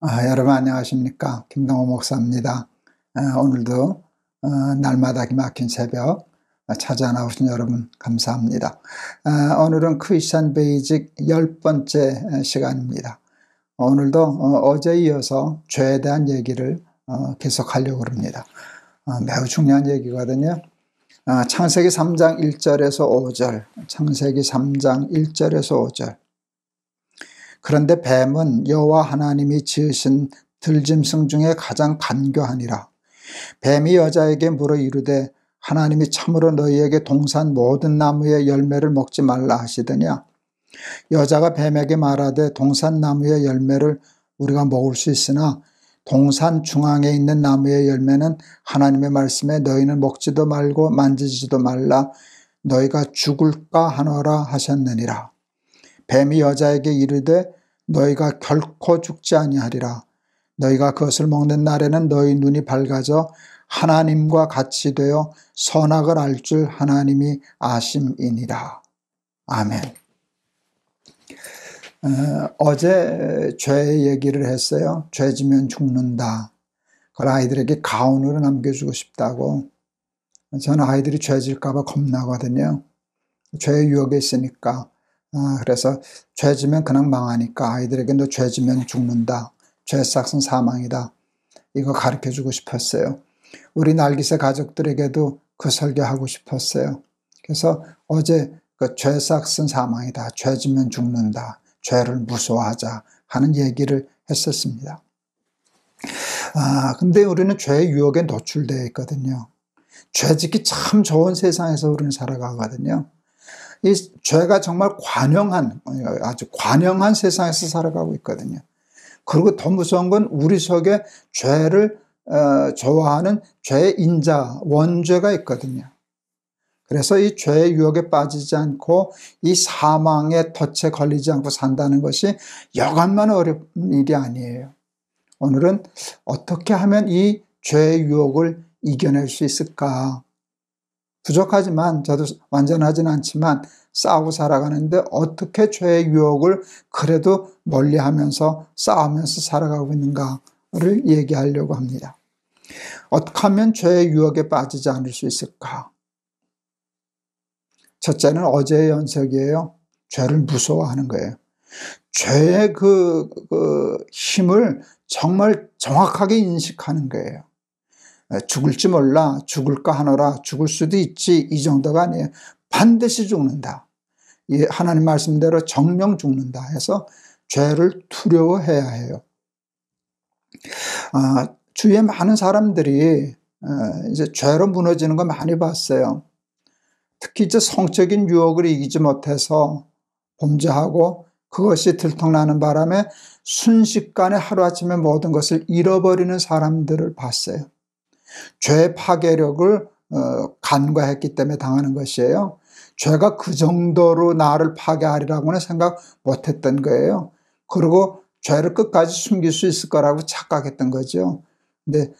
아, 여러분 안녕하십니까 김동호 목사입니다 아, 오늘도 어, 날마다 기 막힌 새벽 아, 찾아 나오신 여러분 감사합니다 아, 오늘은 크리스천 베이직 열번째 아, 시간입니다 오늘도 어, 제 이어서 죄에 대한 얘기를 어, 계속하려고 합니다 어, 매우 중요한 얘기거든요 창세기 3장 1절에서 5절 창세기 3장 1절에서 5절 그런데 뱀은 여호와 하나님이 지으신 들짐승 중에 가장 간교하니라. 뱀이 여자에게 물어 이르되 하나님이 참으로 너희에게 동산 모든 나무의 열매를 먹지 말라 하시더냐. 여자가 뱀에게 말하되 동산 나무의 열매를 우리가 먹을 수 있으나 동산 중앙에 있는 나무의 열매는 하나님의 말씀에 너희는 먹지도 말고 만지지도 말라 너희가 죽을까 하노라 하셨느니라. 뱀이 여자에게 이르되 너희가 결코 죽지 아니하리라. 너희가 그것을 먹는 날에는 너희 눈이 밝아져 하나님과 같이 되어 선악을 알 줄 하나님이 아심이니라. 아멘. 어, 제죄 얘기를 했어요. 죄 지면 죽는다. 그걸 아이들에게 가운으로 남겨주고 싶다고. 저는 아이들이 죄 질까봐 겁나거든요. 죄의 유혹에 있으니까. 어, 그래서 죄 지면 그냥 망하니까 아이들에게 너죄 지면 죽는다. 죄 싹은 사망이다. 이거 가르쳐 주고 싶었어요. 우리 날기새 가족들에게도 그 설교하고 싶었어요. 그래서 어제 그죄 싹은 사망이다. 죄 지면 죽는다. 죄를 무서워하자 하는 얘기를 했었습니다. 아, 근데 우리는 죄의 유혹에 노출되어 있거든요. 죄짓기 참 좋은 세상에서 우리는 살아가거든요. 이 죄가 정말 관영한 아주 관영한 세상에서 살아가고 있거든요. 그리고 더 무서운 건 우리 속에 죄를 어, 좋아하는 죄의 인자 원죄가 있거든요. 그래서 이 죄의 유혹에 빠지지 않고 이 사망의 덫에 걸리지 않고 산다는 것이 여간만 어려운 일이 아니에요. 오늘은 어떻게 하면 이 죄의 유혹을 이겨낼 수 있을까? 부족하지만 저도 완전하지는 않지만 싸우고 살아가는데 어떻게 죄의 유혹을 그래도 멀리하면서 싸우면서 살아가고 있는가를 얘기하려고 합니다. 어떻게 하면 죄의 유혹에 빠지지 않을 수 있을까? 첫째는 어제의 연속이에요. 죄를 무서워하는 거예요. 죄의 그, 그 힘을 정말 정확하게 인식하는 거예요. 죽을지 몰라 죽을까 하노라 죽을 수도 있지 이 정도가 아니에요. 네, 반드시 죽는다. 예, 하나님 말씀대로 정령 죽는다 해서 죄를 두려워해야 해요. 아, 주위에 많은 사람들이 이제 죄로 무너지는 거 많이 봤어요. 특히 이제 성적인 유혹을 이기지 못해서 범죄하고 그것이 들통나는 바람에 순식간에 하루아침에 모든 것을 잃어버리는 사람들을 봤어요. 죄 파괴력을 어, 간과했기 때문에 당하는 것이에요. 죄가 그 정도로 나를 파괴하리라고는 생각 못했던 거예요. 그리고 죄를 끝까지 숨길 수 있을 거라고 착각했던 거죠. 근데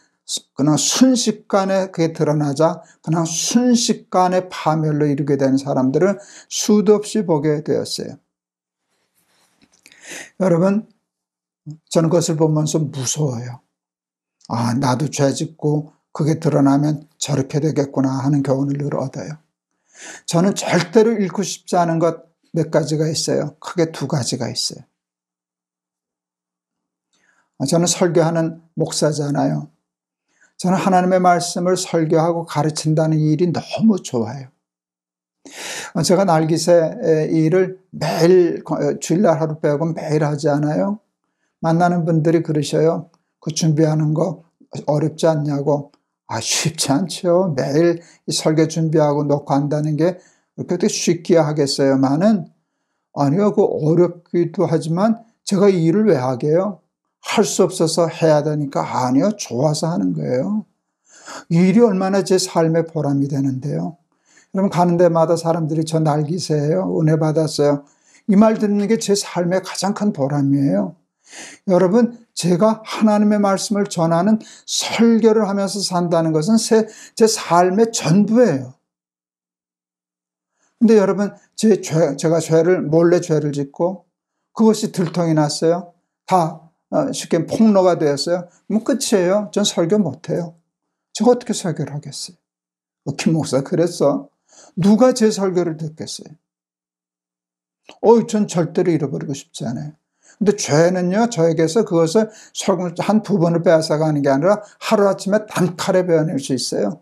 그냥 순식간에 그게 드러나자 그냥 순식간에 파멸로 이르게 되 사람들을 수도 없이 보게 되었어요. 여러분 저는 그것을 보면서 무서워요. 아 나도 죄 짓고 그게 드러나면 저렇게 되겠구나 하는 교훈을 늘 얻어요. 저는 절대로 잃고 싶지 않은 것 몇 가지가 있어요. 크게 두 가지가 있어요. 저는 설교하는 목사잖아요. 저는 하나님의 말씀을 설교하고 가르친다는 일이 너무 좋아요. 제가 날기새 일을 매일 주일날 하루 빼고 매일 하지 않아요. 만나는 분들이 그러셔요. 그 준비하는 거 어렵지 않냐고. 아, 쉽지 않죠. 매일 설계 준비하고 녹화한다는 게 그렇게 쉽게 하겠어요만은 아니요, 그 어렵기도 하지만 제가 이 일을 왜 하게요? 할 수 없어서 해야 되니까 아니요, 좋아서 하는 거예요. 일이 얼마나 제 삶의 보람이 되는데요. 여러분 가는 데마다 사람들이 저 날기세요, 은혜 받았어요. 이 말 듣는 게 제 삶의 가장 큰 보람이에요. 여러분 제가 하나님의 말씀을 전하는 설교를 하면서 산다는 것은 제, 제 삶의 전부예요. 근데 여러분, 제 죄, 제가 죄를, 몰래 죄를 짓고 그것이 들통이 났어요. 다 어, 쉽게 폭로가 되었어요. 뭐 끝이에요. 전 설교 못해요. 제가 어떻게 설교를 하겠어요? 어, 김 목사 그랬어. 누가 제 설교를 듣겠어요? 어전 절대로 잃어버리고 싶지 않아요. 근데 죄는요, 저에게서 그것을 소금 한 부분을 빼앗아가는 게 아니라 하루아침에 단칼에 베어낼 수 있어요.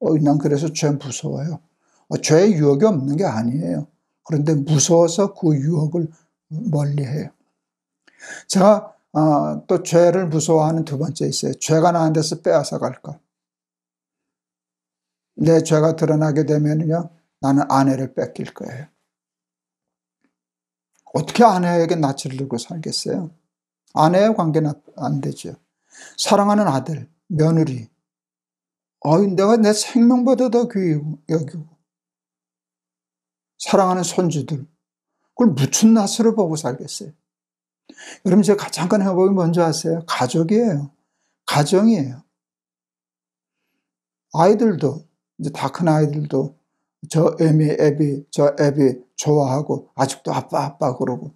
어, 난 그래서 죄 무서워요. 어, 죄에 유혹이 없는 게 아니에요. 그런데 무서워서 그 유혹을 멀리 해요. 제가 어, 아, 또 죄를 무서워하는 두 번째 있어요. 죄가 나한테서 빼앗아갈 것. 내 죄가 드러나게 되면요, 나는 아내를 뺏길 거예요. 어떻게 아내에게 낯을 들고 살겠어요? 아내의 관계는 안 되죠. 사랑하는 아들, 며느리. 어이, 내가 내 생명보다 더 귀히 여기고. 사랑하는 손주들. 그걸 무춘 낯으로 보고 살겠어요. 여러분, 제가 잠깐 해보이 뭔지 아세요? 가족이에요. 가정이에요. 아이들도, 이제 다 큰 아이들도 저 애미 애비 저 애비 좋아하고 아직도 아빠 아빠 그러고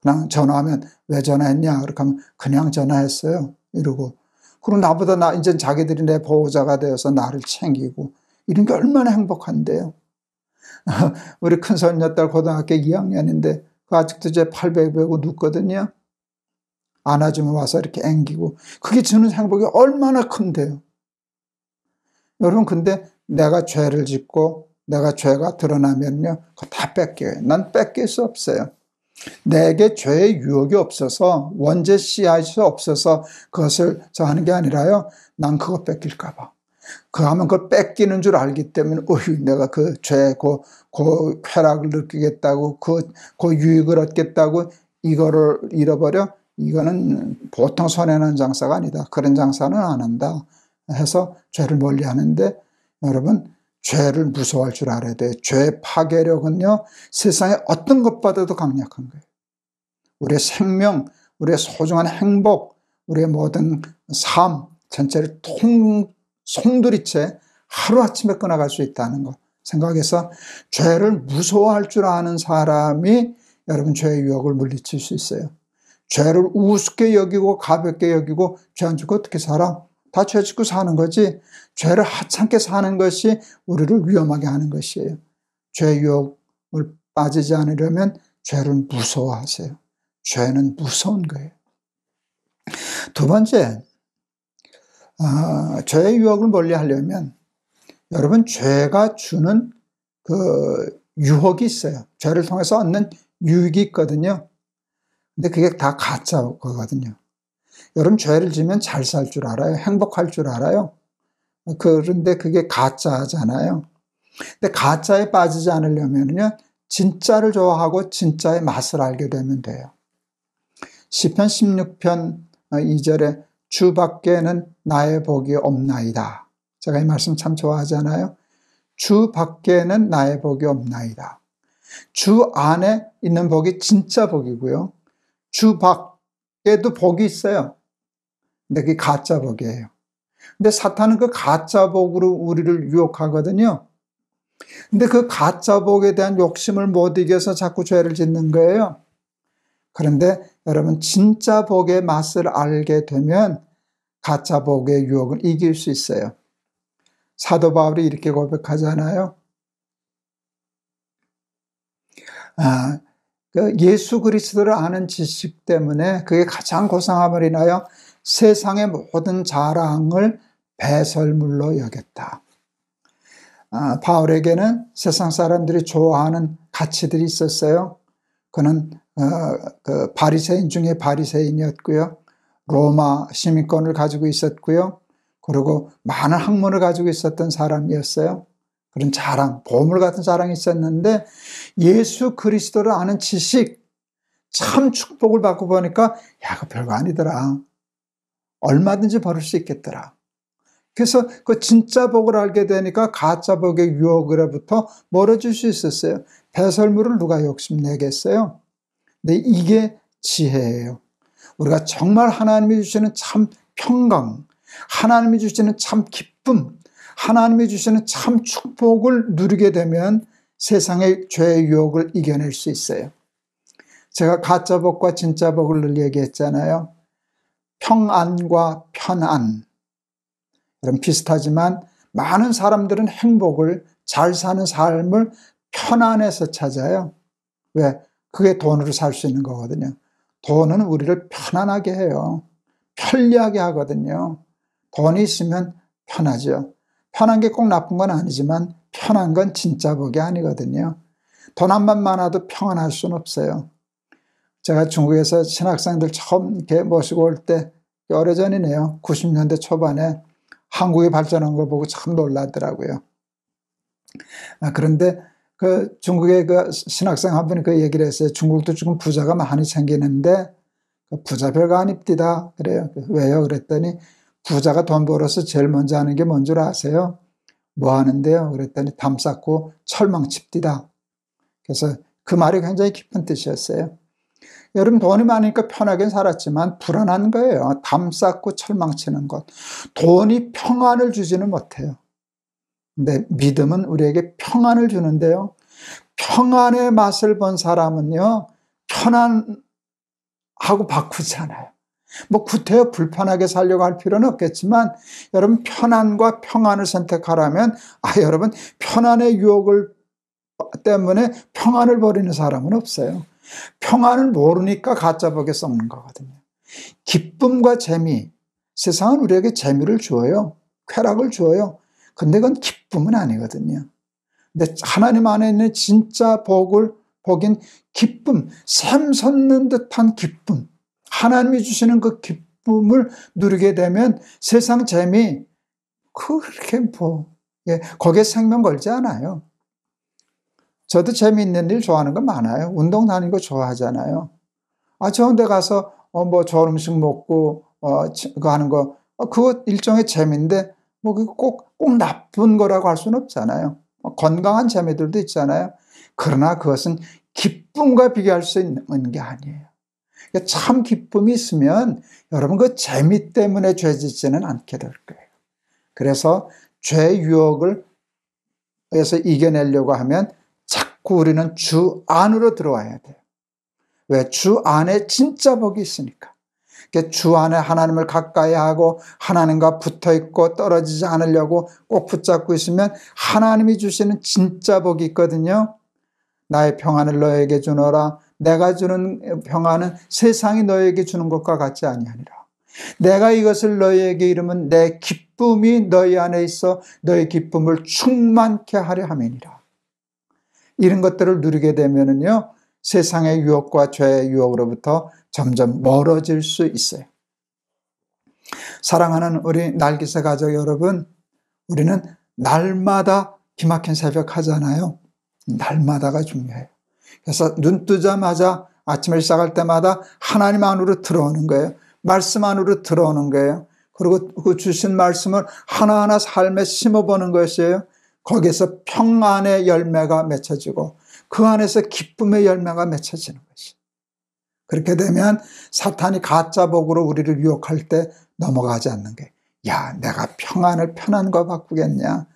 그냥 전화하면 왜 전화했냐 그렇게 하면 그냥 전화했어요 이러고 그리고 나보다 나 이제 자기들이 내 보호자가 되어서 나를 챙기고 이런 게 얼마나 행복한데요 우리 큰 손녀딸 고등학교 2학년인데 그 아직도 제 800배고 눕거든요 안아주면 와서 이렇게 앵기고 그게 주는 행복이 얼마나 큰데요 여러분 근데 내가 죄를 짓고 내가 죄가 드러나면요 다 뺏겨요 난 뺏길 수 없어요 내게 죄의 유혹이 없어서 원죄 씨앗이 없어서 그것을 저 하는 게 아니라요 난 그거 뺏길까 봐그 하면 그걸 뺏기는 줄 알기 때문에 어휴 내가 그 죄, 그, 그 쾌락을 느끼겠다고 그, 그 유익을 얻겠다고 이거를 잃어버려? 이거는 보통 손해는 장사가 아니다 그런 장사는 안 한다 해서 죄를 멀리 하는데 여러분 죄를 무서워할 줄 알아야 돼. 죄의 파괴력은요, 세상에 어떤 것보다도 강력한 거예요. 우리의 생명, 우리의 소중한 행복, 우리의 모든 삶 전체를 통, 송두리째 하루아침에 끊어갈 수 있다는 것. 생각해서 죄를 무서워할 줄 아는 사람이 여러분 죄의 유혹을 물리칠 수 있어요. 죄를 우습게 여기고 가볍게 여기고 죄 안 죽고 어떻게 살아? 다 죄짓고 사는 거지 죄를 하찮게 사는 것이 우리를 위험하게 하는 것이에요. 죄 유혹을 빠지지 않으려면 죄를 무서워하세요. 죄는 무서운 거예요. 두 번째, 아, 죄의 유혹을 멀리하려면 여러분 죄가 주는 그 유혹이 있어요. 죄를 통해서 얻는 유익이 있거든요. 근데 그게 다 가짜 거거든요. 여러분 죄를 지면 잘 살 줄 알아요. 행복할 줄 알아요. 그런데 그게 가짜잖아요. 근데 가짜에 빠지지 않으려면요. 진짜를 좋아하고 진짜의 맛을 알게 되면 돼요. 1 0편 16편 2절에 어, 주 밖에는 나의 복이 없나이다. 제가 이 말씀 참 좋아하잖아요. 주 밖에는 나의 복이 없나이다. 주 안에 있는 복이 진짜 복이고요. 주 밖에도 복이 있어요. 근데 그게 가짜 복이에요. 근데 사탄은 그 가짜 복으로 우리를 유혹하거든요. 근데 그 가짜 복에 대한 욕심을 못 이겨서 자꾸 죄를 짓는 거예요. 그런데 여러분 진짜 복의 맛을 알게 되면 가짜 복의 유혹을 이길 수 있어요. 사도 바울이 이렇게 고백하잖아요. 아, 그 예수 그리스도를 아는 지식 때문에 그게 가장 고상함을 인하여 세상의 모든 자랑을 배설물로 여겼다. 아, 바울에게는 세상 사람들이 좋아하는 가치들이 있었어요. 그는 어, 그 바리새인 중에 바리새인이었고요. 로마 시민권을 가지고 있었고요. 그리고 많은 학문을 가지고 있었던 사람이었어요. 그런 자랑, 보물 같은 자랑이 있었는데 예수 그리스도를 아는 지식, 참 축복을 받고 보니까 야, 그 별거 아니더라. 얼마든지 벌을 수 있겠더라. 그래서 그 진짜 복을 알게 되니까 가짜 복의 유혹으로부터 멀어질 수 있었어요. 배설물을 누가 욕심내겠어요? 근데 이게 지혜예요. 우리가 정말 하나님이 주시는 참 평강, 하나님이 주시는 참 기쁨, 하나님이 주시는 참 축복을 누리게 되면 세상의 죄의 유혹을 이겨낼 수 있어요. 제가 가짜 복과 진짜 복을 늘 얘기했잖아요. 평안과 편안. 이런 비슷하지만 많은 사람들은 행복을 잘 사는 삶을 편안해서 찾아요. 왜? 그게 돈으로 살 수 있는 거거든요. 돈은 우리를 편안하게 해요. 편리하게 하거든요. 돈이 있으면 편하죠. 편한 게 꼭 나쁜 건 아니지만 편한 건 진짜 복이 아니거든요. 돈 한 번 많아도 평안할 수는 없어요. 제가 중국에서 신학생들 처음 이렇게 모시고 올때 오래전이네요. 90년대 초반에 한국이 발전한 걸 보고 참 놀랐더라고요. 아, 그런데 그 중국의 그 신학생 한 분이 그 얘기를 했어요. 중국도 지금 부자가 많이 생기는데 그 부자 별거 아닙디다 그래요. 왜요? 그랬더니 부자가 돈 벌어서 제일 먼저 하는 게 뭔 줄 아세요? 뭐 하는데요? 그랬더니 담 쌓고 철망 칩디다. 그래서 그 말이 굉장히 깊은 뜻이었어요. 여러분 돈이 많으니까 편하게 살았지만 불안한 거예요. 담 쌓고 철망치는 것. 돈이 평안을 주지는 못해요. 근데 믿음은 우리에게 평안을 주는데요. 평안의 맛을 본 사람은요. 편안하고 바꾸지 않아요. 뭐 구태여 불편하게 살려고 할 필요는 없겠지만 여러분 편안과 평안을 선택하라면 아 여러분 편안의 유혹을 때문에 평안을 버리는 사람은 없어요. 평안을 모르니까 가짜복에 썩는 거거든요. 기쁨과 재미, 세상은 우리에게 재미를 주어요. 쾌락을 주어요. 근데 그건 기쁨은 아니거든요. 근데 하나님 안에 있는 진짜 복을, 복인 기쁨, 샘솟는 듯한 기쁨, 하나님이 주시는 그 기쁨을 누리게 되면 세상 재미, 그렇게 뭐, 예, 거기에 생명 걸지 않아요. 저도 재미있는 일 좋아하는 거 많아요. 운동 다니는 거 좋아하잖아요. 아, 좋은 데 가서, 어, 뭐, 좋은 음식 먹고, 어, 그거 하는 거, 어, 그거 일종의 재미인데, 뭐, 꼭, 꼭 나쁜 거라고 할 수는 없잖아요. 뭐 건강한 재미들도 있잖아요. 그러나 그것은 기쁨과 비교할 수 있는 게 아니에요. 그러니까 참 기쁨이 있으면 여러분 그 재미 때문에 죄 짓지는 않게 될 거예요. 그래서 죄 유혹을 해서 이겨내려고 하면 그 우리는 주 안으로 들어와야 돼요. 왜? 주 안에 진짜 복이 있으니까. 그러니까 주 안에 하나님을 가까이 하고 하나님과 붙어 있고 떨어지지 않으려고 꼭 붙잡고 있으면 하나님이 주시는 진짜 복이 있거든요. 나의 평안을 너에게 주노라. 내가 주는 평안은 세상이 너에게 주는 것과 같지 아니하니라. 내가 이것을 너희에게 이르면 내 기쁨이 너희 안에 있어 너희 기쁨을 충만케 하려 함이니라. 이런 것들을 누리게 되면은요, 세상의 유혹과 죄의 유혹으로부터 점점 멀어질 수 있어요. 사랑하는 우리 날기새 가족 여러분, 우리는 날마다 기막힌 새벽 하잖아요. 날마다가 중요해요. 그래서 눈 뜨자마자 아침을 시작할 때마다 하나님 안으로 들어오는 거예요. 말씀 안으로 들어오는 거예요. 그리고 그 주신 말씀을 하나하나 삶에 심어보는 것이에요. 거기서 에 평안의 열매가 맺혀지고 그 안에서 기쁨의 열매가 맺혀지는 것이. 그렇게 되면 사탄이 가짜 복으로 우리를 유혹할 때 넘어가지 않는 게, 야, 내가 평안을 편안과 바꾸겠냐?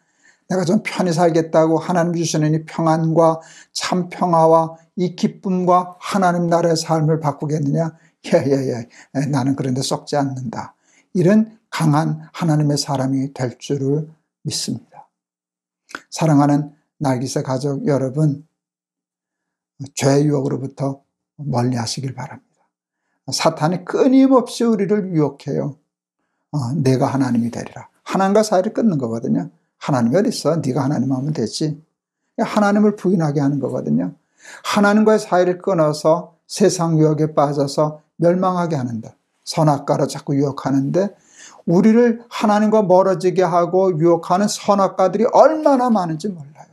내가 좀 편히 살겠다고 하나님 주시는 이 평안과 참 평화와 이 기쁨과 하나님 나라의 삶을 바꾸겠느냐? 예, 예, 예. 나는 그런데 썩지 않는다. 이런 강한 하나님의 사람이 될 줄을 믿습니다. 사랑하는 날기세 가족 여러분, 죄의 유혹으로부터 멀리 하시길 바랍니다. 사탄이 끊임없이 우리를 유혹해요. 어, 내가 하나님이 되리라. 하나님과 사이를 끊는 거거든요. 하나님이 어딨어? 네가 하나님 하면 되지. 하나님을 부인하게 하는 거거든요. 하나님과의 사이를 끊어서 세상 유혹에 빠져서 멸망하게 하는데 선악가로 자꾸 유혹하는데 우리를 하나님과 멀어지게 하고 유혹하는 선악가들이 얼마나 많은지 몰라요.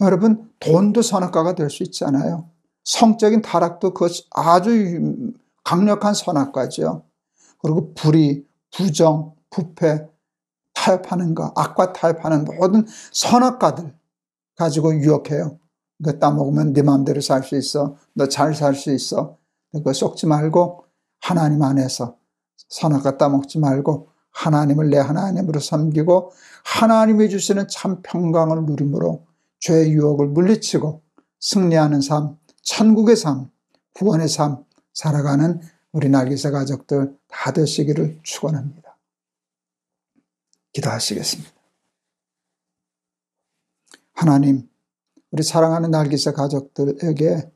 여러분, 돈도 선악가가 될 수 있잖아요. 성적인 타락도 그것이 아주 강력한 선악가죠. 그리고 불의, 부정, 부패, 타협하는 것, 악과 타협하는 모든 선악가들 가지고 유혹해요. 그 따먹으면 네 마음대로 살 수 있어. 너 잘 살 수 있어. 그거 속지 말고 하나님 안에서 선악과 따먹지 말고 하나님을 내 하나님으로 섬기고 하나님이 주시는 참 평강을 누림으로 죄의 유혹을 물리치고 승리하는 삶, 천국의 삶, 구원의 삶 살아가는 우리 날개새 가족들 다 되시기를 축원합니다. 기도하시겠습니다. 하나님, 우리 사랑하는 날개새 가족들에게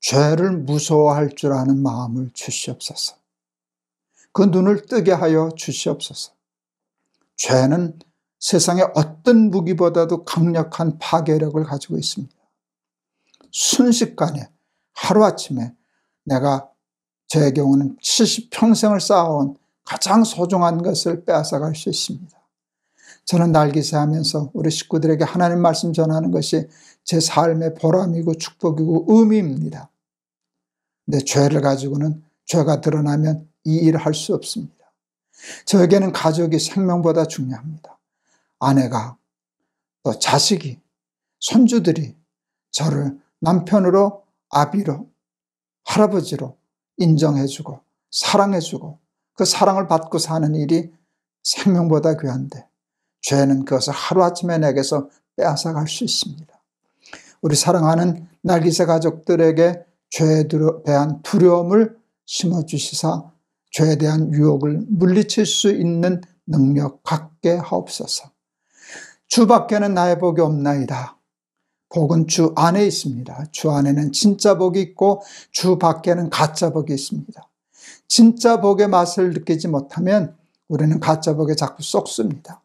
죄를 무서워할 줄 아는 마음을 주시옵소서. 그 눈을 뜨게 하여 주시옵소서. 죄는 세상의 어떤 무기보다도 강력한 파괴력을 가지고 있습니다. 순식간에 하루아침에 내가 제 경우는 70평생을 쌓아온 가장 소중한 것을 빼앗아갈 수 있습니다. 저는 날기새 하면서 우리 식구들에게 하나님 말씀 전하는 것이 제 삶의 보람이고 축복이고 의미입니다. 내 죄를 가지고는 죄가 드러나면 이 일을 할 수 없습니다. 저에게는 가족이 생명보다 중요합니다. 아내가 또 자식이 손주들이 저를 남편으로 아비로 할아버지로 인정해주고 사랑해주고 그 사랑을 받고 사는 일이 생명보다 귀한데 죄는 그것을 하루아침에 내게서 빼앗아갈 수 있습니다. 우리 사랑하는 날기새 가족들에게 죄에 대한 두려움을 심어주시사 죄에 대한 유혹을 물리칠 수 있는 능력 갖게 하옵소서. 주밖에는 나의 복이 없나이다. 복은 주 안에 있습니다. 주 안에는 진짜 복이 있고 주 밖에는 가짜 복이 있습니다. 진짜 복의 맛을 느끼지 못하면 우리는 가짜 복에 자꾸 쏙습니다.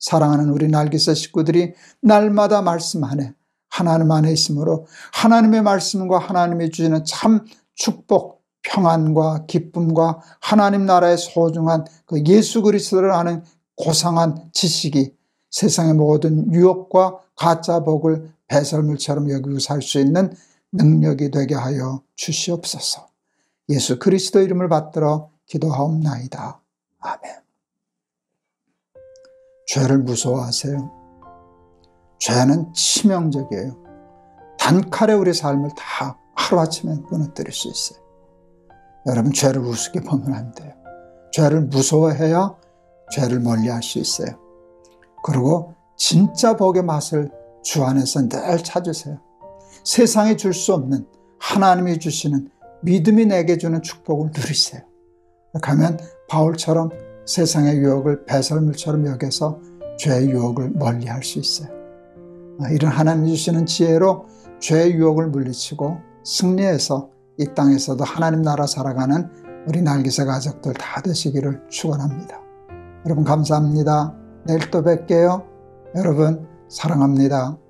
사랑하는 우리 날기사 식구들이 날마다 말씀 안에 하나님 안에 있으므로 하나님의 말씀과 하나님이 주시는 참 축복, 평안과 기쁨과 하나님 나라의 소중한 그 예수 그리스도를 아는 고상한 지식이 세상의 모든 유혹과 가짜 복을 배설물처럼 여기고 살 수 있는 능력이 되게 하여 주시옵소서. 예수 그리스도 이름을 받들어 기도하옵나이다. 아멘. 죄를 무서워하세요. 죄는 치명적이에요. 단칼에 우리 삶을 다 하루아침에 무너뜨릴 수 있어요. 여러분 죄를 우습게 보면 안 돼요. 죄를 무서워해야 죄를 멀리할 수 있어요. 그리고 진짜 복의 맛을 주 안에서 늘 찾으세요. 세상에 줄 수 없는 하나님이 주시는 믿음이 내게 주는 축복을 누리세요. 가면 바울처럼 세상의 유혹을 배설물처럼 여겨서 죄의 유혹을 멀리할 수 있어요. 아, 이런 하나님 주시는 지혜로 죄의 유혹을 물리치고 승리해서 이 땅에서도 하나님 나라 살아가는 우리 날개새 가족들 다 되시기를 축원합니다. 여러분 감사합니다. 내일 또 뵐게요. 여러분 사랑합니다.